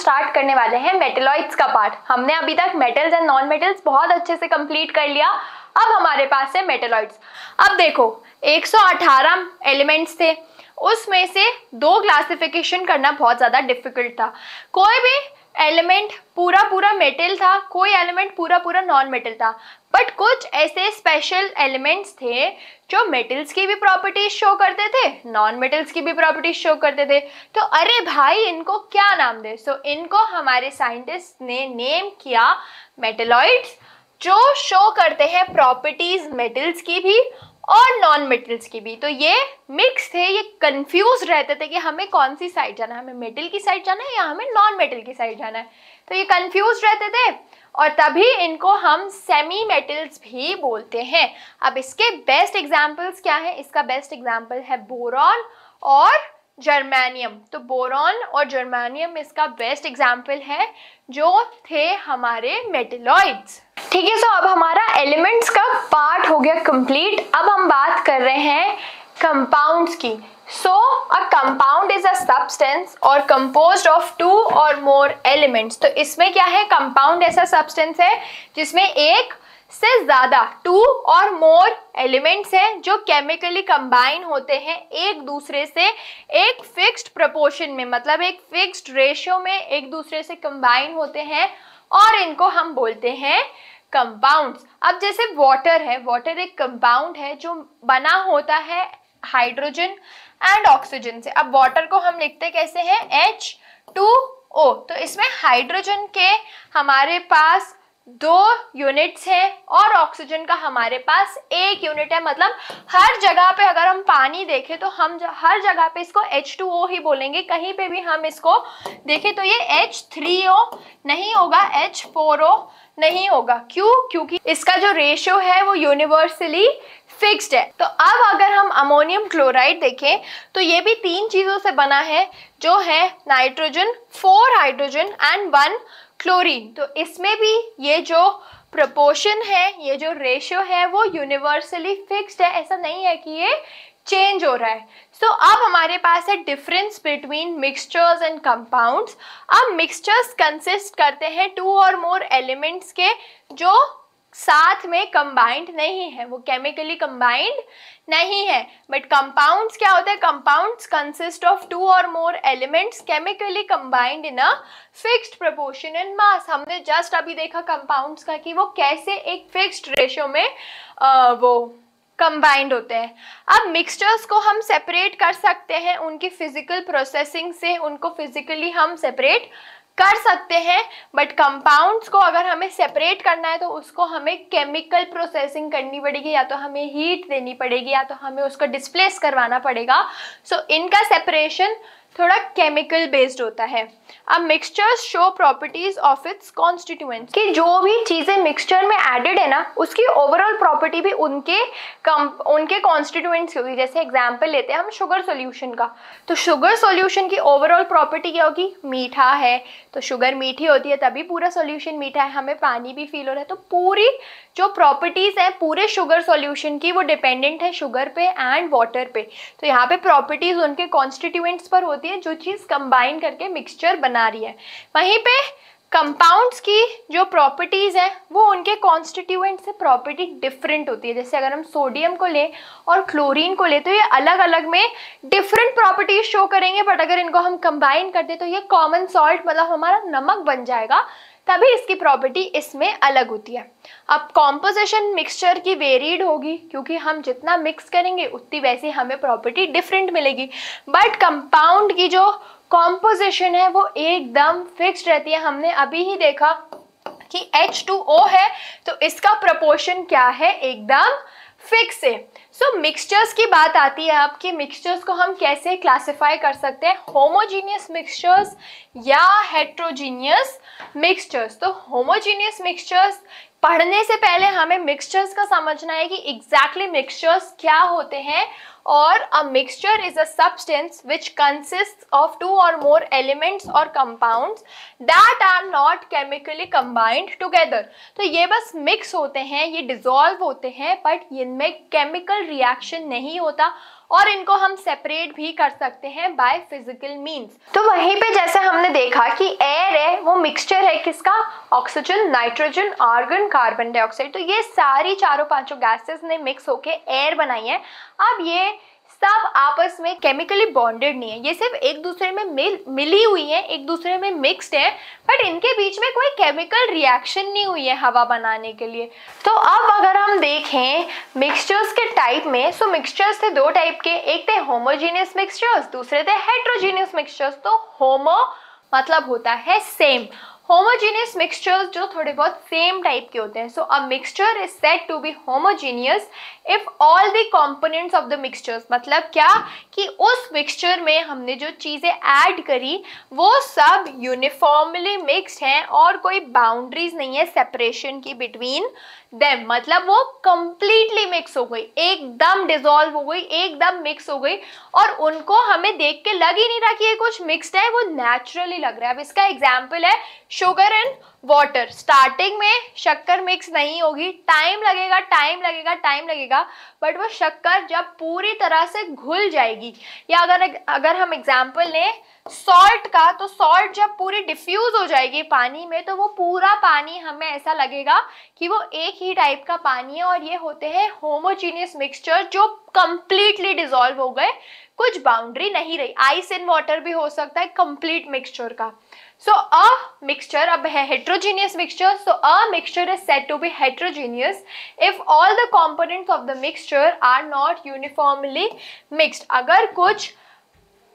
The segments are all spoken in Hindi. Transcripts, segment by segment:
स्टार्ट करने वाले हैं मेटेलॉइड्स का पार्ट हमने अभी तक मेटल्स एंड नॉन मेटल्स बहुत अच्छे से कंप्लीट कर लिया अब हमारे पास है मेटेलॉइड्स अब देखो 118 एलिमेंट्स थे उसमें से दो क्लासिफिकेशन करना बहुत ज़्यादा डिफिकल्ट था कोई भी एलिमेंट पूरा पूरा मेटल था कोई एलिमेंट पूरा पूरा नॉन मेटल था बट कुछ ऐसे स्पेशल एलिमेंट्स थे जो मेटल्स की भी प्रॉपर्टीज शो करते थे नॉन मेटल्स की भी प्रॉपर्टीज शो करते थे तो अरे भाई इनको क्या नाम दे सो so, इनको हमारे साइंटिस्ट ने नेम किया मेटेलॉइड्स जो शो करते हैं प्रॉपर्टीज मेटल्स की भी और नॉन मेटल्स की भी तो ये मिक्स थे ये कंफ्यूज रहते थे कि हमें कौन सी साइड जाना है हमें मेटल की साइड जाना है या हमें नॉन मेटल की साइड जाना है तो ये कंफ्यूज रहते थे और तभी इनको हम सेमी मेटल्स भी बोलते हैं अब इसके बेस्ट एग्जाम्पल्स क्या है तो इसका बेस्ट एग्जाम्पल है बोरॉन और जर्मेनियम तो बोरॉन और जर्मेनियम इसका बेस्ट एग्जाम्पल है जो थे हमारे मेटेलॉइड्स ठीक है सो अब हमारा एलिमेंट्स का पार्ट हो गया कंप्लीट अब हम बात कर रहे हैं कंपाउंड्स की so a compound is a substance और compose of two or more elements तो इसमें क्या है कंपाउंड ऐसा सब्सटेंस है जिसमें एक से ज्यादा टू और मोर एलिमेंट्स हैं जो केमिकली कंबाइन होते हैं एक दूसरे से एक फिक्स्ड प्रपोर्शन में मतलब एक फिक्स्ड रेशियो में एक दूसरे से कंबाइन होते हैं और इनको हम बोलते हैं कंपाउंड्स अब जैसे वाटर है वाटर एक कंपाउंड है जो बना होता है हाइड्रोजन एंड ऑक्सीजन से अब वाटर को हम लिखते कैसे हैं एच टू ओ तो इसमें हाइड्रोजन के हमारे पास दो यूनिट्स हैं और ऑक्सीजन का हमारे पास एक यूनिट है मतलब हर जगह पे अगर हम पानी देखें तो हम हर जगह पे इसको H2O ही बोलेंगे कहीं पे भी हम इसको देखें तो ये H3O नहीं होगा H4O नहीं होगा क्यों क्योंकि इसका जो रेशियो है वो यूनिवर्सली फिक्स्ड है तो अब अगर हम अमोनियम क्लोराइड देखें तो ये भी तीन चीज़ों से बना है जो है nitrogen four hydrogen and one chlorine तो इसमें भी ये जो प्रपोर्शन है ये जो रेशियो है वो यूनिवर्सली फिक्स्ड है ऐसा नहीं है कि ये चेंज हो रहा है सो so, अब हमारे पास है difference between mixtures and compounds अब मिक्सचर्स कंसिस्ट करते हैं टू और मोर एलिमेंट्स के जो साथ में कंबाइंड नहीं है वो केमिकली कंबाइंड नहीं है बट कंपाउंड्स क्या होते हैं compounds consist of two or more elements chemically combined in a fixed proportion in mass हमने जस्ट अभी देखा कंपाउंड्स का कि वो कैसे एक फिक्स्ड रेशियो में आ, वो कंबाइंड होते हैं अब मिक्सचर्स को हम सेपरेट कर सकते हैं उनकी फिजिकल प्रोसेसिंग से उनको फिजिकली हम सेपरेट कर सकते हैं बट कंपाउंड्स को अगर हमें सेपरेट करना है तो उसको हमें केमिकल प्रोसेसिंग करनी पड़ेगी या तो हमें हीट देनी पड़ेगी या तो हमें उसको डिस्प्लेस करवाना पड़ेगा सो so, इनका सेपरेशन थोड़ा केमिकल बेस्ड होता है अब mixtures show properties of its constituents कि जो भी चीज़ें मिक्सचर में एडेड है ना उसकी ओवरऑल प्रॉपर्टी भी उनके कम उनके कॉन्स्टिट्यूएंट्स की होगी जैसे एग्जाम्पल लेते हैं हम शुगर सोल्यूशन का तो शुगर सोल्यूशन की ओवरऑल प्रॉपर्टी क्या होगी मीठा है तो शुगर मीठी होती है तभी पूरा सोल्यूशन मीठा है हमें पानी भी फील हो रहा है तो पूरी जो प्रॉपर्टीज़ हैं पूरे शुगर सोल्यूशन की वो डिपेंडेंट है शुगर पे एंड वाटर पे तो यहाँ पे प्रॉपर्टीज़ उनके कॉन्स्टिट्यूएंट्स पर होती होती है जो चीज़ कंबाइन करके मिक्सचर बना रही है वहीं पे कंपाउंड्स की जो प्रॉपर्टीज़ हैं वो उनके कॉन्स्टिट्यूएंट से प्रॉपर्टी डिफरेंट होती है जैसे अगर हम सोडियम को लें और क्लोरीन को लें तो ये अलग अलग में डिफरेंट प्रॉपर्टीज शो करेंगे बट अगर इनको हम कंबाइन कर दें तो ये कॉमन सॉल्ट मतलब हमारा नमक बन जाएगा तभी इसकी प्रॉपर्टी इसमें अलग होती है अब कॉम्पोजिशन मिक्सचर की वेरीड होगी क्योंकि हम जितना मिक्स करेंगे उतनी वैसी हमें प्रॉपर्टी डिफरेंट मिलेगी बट कंपाउंड की जो कॉम्पोजिशन है वो एकदम फिक्स रहती है हमने अभी ही देखा कि H2O है तो इसका प्रपोर्शन क्या है एकदम फिक्स है सो मिक्सचर्स की बात आती है आपकी मिक्सचर्स को हम कैसे क्लासिफाई कर सकते हैं होमोजीनियस मिक्सचर्स या हेट्रोजीनियस मिक्सचर्स तो होमोजीनियस मिक्सचर्स पढ़ने से पहले हमें मिक्सचर्स का समझना है कि एग्जैक्टली exactly मिक्सचर्स क्या होते हैं और a mixture is a substance which consist of two or more elements or compound that are not chemically combined together तो ये बस मिक्स होते हैं ये डिजोल्व होते हैं बट इनमें केमिकल रिएक्शन नहीं होता और इनको हम सेपरेट भी कर सकते हैं बाय फिजिकल मींस तो वहीं पे जैसे हमने देखा कि एयर है वो मिक्सचर है किसका oxygen nitrogen argon carbon dioxide तो ये सारी चारों पांचों गैसेस ने मिक्स होके एयर बनाई है अब ये सब आपस में केमिकली बॉन्डेड नहीं है ये सिर्फ एक दूसरे में मिल मिली हुई है एक दूसरे में मिक्सड है बट इनके बीच में कोई केमिकल रिएक्शन नहीं हुई है हवा बनाने के लिए तो अब अगर हम देखें मिक्सचर्स के टाइप में सो मिक्सचर्स थे दो टाइप के एक थे होमोजीनियस मिक्सचर्स दूसरे थे हेट्रोजीनियस मिक्सचर्स तो होमो मतलब होता है सेम होमोजीनियस मिक्सचर्स जो थोड़े बहुत सेम टाइप के होते हैं so a mixture is said to be homogeneous if all the components of the mixtures मतलब क्या कि उस मिक्सचर में हमने जो चीज़ें ऐड करी वो सब यूनिफॉर्मली मिक्सड हैं और कोई बाउंड्रीज नहीं है सेपरेशन की बिटवीन देम मतलब वो कंप्लीटली मिक्स हो गई एकदम डिजोल्व हो गई एकदम मिक्स हो गई और उनको हमें देख के लग ही नहीं रहा कि ये कुछ मिक्सड है वो नेचुरली लग रहा है अब इसका एग्जाम्पल है शुगर एंड वाटर स्टार्टिंग में शक्कर मिक्स नहीं होगी टाइम लगेगा टाइम लगेगा टाइम लगेगा बट वो शक्कर जब पूरी तरह से घुल जाएगी या अगर अगर हम एग्जाम्पल लें सॉल्ट का तो सॉल्ट जब पूरी डिफ्यूज हो जाएगी पानी में तो वो पूरा पानी हमें ऐसा लगेगा कि वो एक ही टाइप का पानी है और ये होते हैं होमोजीनियस मिक्सचर जो कंप्लीटली डिजोल्व हो गए कुछ बाउंड्री नहीं रही आइस एंड वाटर भी हो सकता है कंप्लीट मिक्सचर का सो अ मिक्सचर अब है heterogeneous mixture so a mixture is said to be heterogeneous if all the components of the mixture are not uniformly mixed अगर कुछ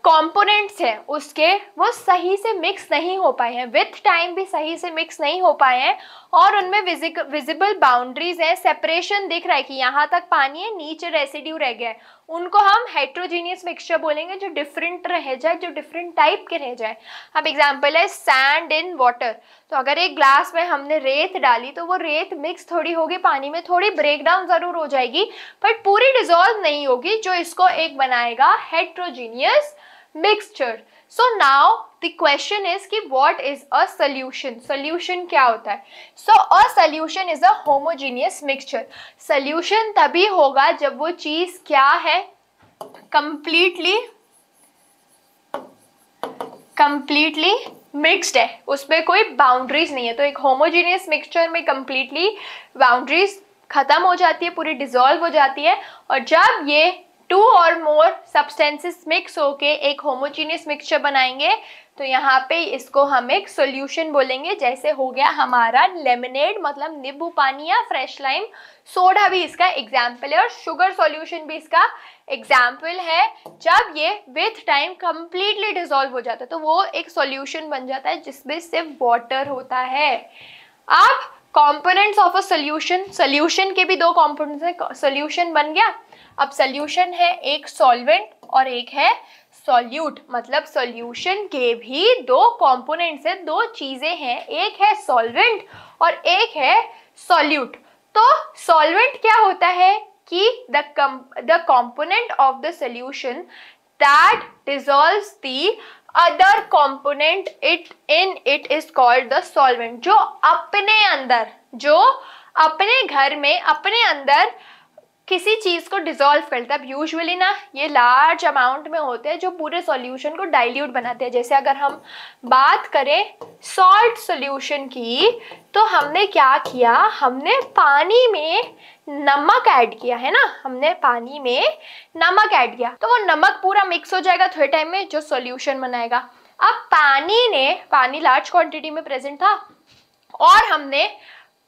कॉम्पोनेंट्स हैं उसके वो सही से मिक्स नहीं हो पाए हैं विथ टाइम भी सही से मिक्स नहीं हो पाए हैं और उनमें विजिबल बाउंड्रीज हैं सेपरेशन दिख रहा है कि यहाँ तक पानी है नीचे रेसिड्यू रह गया है उनको हम हेट्रोजीनियस मिक्सचर बोलेंगे जो डिफरेंट रह जाए जो डिफरेंट टाइप के रह जाए अब एग्जाम्पल है सैंड इन वाटर तो अगर एक ग्लास में हमने रेत डाली तो वो रेत मिक्स थोड़ी होगी पानी में थोड़ी ब्रेकडाउन ज़रूर हो जाएगी बट पूरी डिजोल्व नहीं होगी जो इसको एक बनाएगा heterogeneous mixture so now the question is कि what is a solution solution क्या होता है so a solution is a homogeneous mixture solution तभी होगा जब वो चीज क्या है कंप्लीटली कंप्लीटली मिक्सड है उसमें कोई बाउंड्रीज नहीं है तो एक होमोजीनियस मिक्सचर में कंप्लीटली बाउंड्रीज खत्म हो जाती है पूरी डिजोल्व हो जाती है और जब ये to or more substances mix होके एक होमोजीनियस मिक्सचर बनाएंगे तो यहाँ पे इसको हम एक सोल्यूशन बोलेंगे जैसे हो गया हमारा लेमनेड मतलब नींबू पानी या फ्रेश लाइम सोडा भी इसका एग्जाम्पल है और शुगर सॉल्यूशन भी इसका एग्जाम्पल है जब ये विथ टाइम कम्प्लीटली डिजोल्व हो जाता है तो वो एक सॉल्यूशन बन जाता है जिसमें सिर्फ वाटर होता है अब components of a solution solution के भी दो कॉम्पोनेंट्स हैं सोल्यूशन बन गया अब सोल्यूशन है एक सॉल्वेंट और एक है सॉल्यूट मतलब सॉल्यूशन के भी दो कंपोनेंट्स हैं दो चीज़ें हैं एक है सॉल्वेंट और एक है सॉल्यूट तो सॉल्वेंट क्या होता है कि the the component of the solution that dissolves the other component it in it is called the solvent जो अपने अंदर जो अपने घर में अपने अंदर किसी चीज़ को डिजोल्व करता है अब यूजुअली ना ये लार्ज अमाउंट में होते हैं जो पूरे सॉल्यूशन को डाइल्यूट बनाते हैं जैसे अगर हम बात करें सॉल्ट सॉल्यूशन की तो हमने क्या किया हमने पानी में नमक ऐड किया है ना हमने पानी में नमक ऐड किया तो वो नमक पूरा मिक्स हो जाएगा थोड़े टाइम में जो सॉल्यूशन बनाएगा अब पानी ने पानी लार्ज क्वांटिटी में प्रेजेंट था और हमने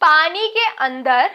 पानी के अंदर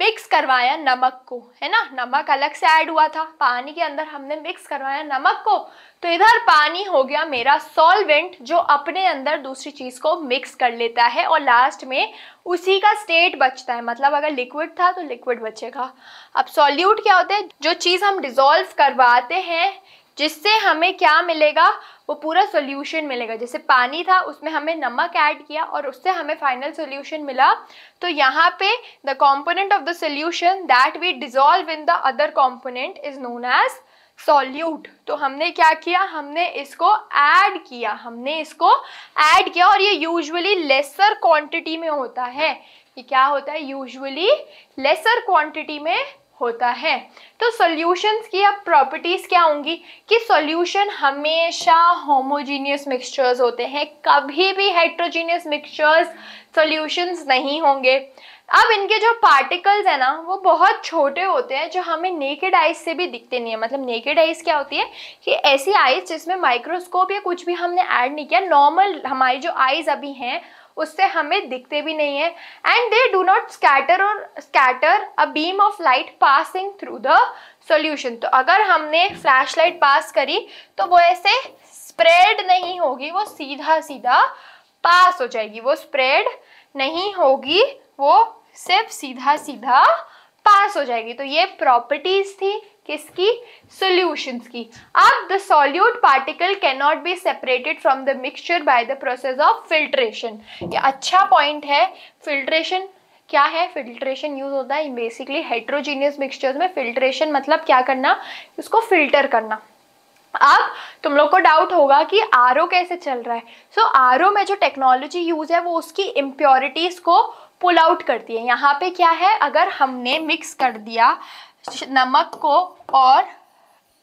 मिक्स करवाया नमक को है ना नमक अलग से ऐड हुआ था पानी के अंदर हमने मिक्स करवाया नमक को तो इधर पानी हो गया मेरा सॉल्वेंट जो अपने अंदर दूसरी चीज़ को मिक्स कर लेता है और लास्ट में उसी का स्टेट बचता है मतलब अगर लिक्विड था तो लिक्विड बचेगा अब सॉल्यूट क्या होता है जो चीज़ हम डिज़ोल्व करवाते हैं जिससे हमें क्या मिलेगा वो पूरा सोल्यूशन मिलेगा जैसे पानी था उसमें हमें नमक ऐड किया और उससे हमें फाइनल सोल्यूशन मिला तो यहाँ पे the component of the solution that we dissolve in the other component is known as solute तो हमने क्या किया हमने इसको ऐड किया हमने इसको ऐड किया और ये यूजली लेसर क्वान्टिटी में होता है ये क्या होता है यूजली लेसर क्वान्टिटी में होता है तो सॉल्यूशंस की अब प्रॉपर्टीज़ क्या होंगी कि सॉल्यूशन हमेशा होमोजीनियस मिक्सचर्स होते हैं कभी भी हाइड्रोजीनियस मिक्सचर्स सॉल्यूशंस नहीं होंगे अब इनके जो पार्टिकल्स है ना वो बहुत छोटे होते हैं जो हमें नेकेड आइज से भी दिखते नहीं है मतलब नेकेड आइज क्या होती है कि ऐसी आइज जिसमें माइक्रोस्कोप या कुछ भी हमने ऐड नहीं किया नॉर्मल हमारी जो आइज अभी हैं उससे हमें दिखते भी नहीं है and they do not scatter or scatter a beam of light passing through the solution तो अगर हमने फ्लैश लाइट पास करी तो वो ऐसे स्प्रेड नहीं होगी वो सीधा सीधा पास हो जाएगी वो स्प्रेड नहीं होगी वो सिर्फ सीधा सीधा पास हो जाएगी तो ये प्रॉपर्टीज थी किसकी solutions की अब the particle can not be separated from the mixture by the process of filtration ये अच्छा पॉइंट है फिल्ट्रेशन क्या है फिल्ट्रेशन यूज होता है बेसिकली हाइड्रोजीनियस मिक्सचर्स में फिल्ट्रेशन मतलब क्या करना उसको फिल्टर करना अब तुम लोग को डाउट होगा कि आर कैसे चल रहा है सो so, आर में जो टेक्नोलॉजी यूज है वो उसकी इम्प्योरिटीज को पुल आउट करती है यहाँ पे क्या है अगर हमने मिक्स कर दिया नमक को और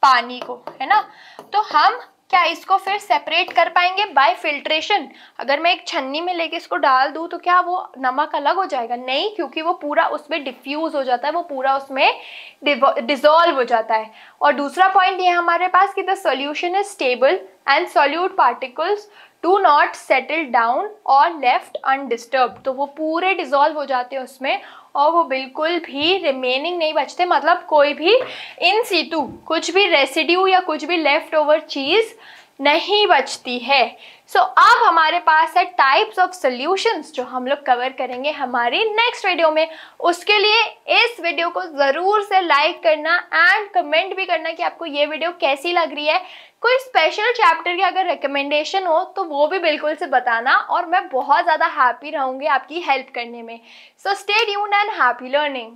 पानी को है ना तो हम क्या इसको फिर सेपरेट कर पाएंगे बाय फिल्ट्रेशन अगर मैं एक छन्नी में लेके इसको डाल दूँ तो क्या वो नमक अलग हो जाएगा नहीं क्योंकि वो पूरा उसमें डिफ्यूज़ हो जाता है वो पूरा उसमें डिजोल्व हो जाता है और दूसरा पॉइंट ये हमारे पास कि the solution is stable and solute particles do not settle down और लेफ्ट अनडिस्टर्ब तो वो पूरे डिजोल्व हो जाते हैं उसमें और वो बिल्कुल भी रिमेनिंग नहीं बचते मतलब कोई भी इन सीटू कुछ भी रेसिड्यू या कुछ भी लेफ्ट ओवर चीज़ नहीं बचती है सो so, अब हमारे पास है टाइप्स ऑफ सॉल्यूशंस जो हम लोग कवर करेंगे हमारी नेक्स्ट वीडियो में उसके लिए इस वीडियो को ज़रूर से लाइक करना एंड कमेंट भी करना कि आपको ये वीडियो कैसी लग रही है कोई स्पेशल चैप्टर की अगर रिकमेंडेशन हो तो वो भी बिल्कुल से बताना और मैं बहुत ज़्यादा हैप्पी रहूँगी आपकी हेल्प करने में so stay tuned and happy learning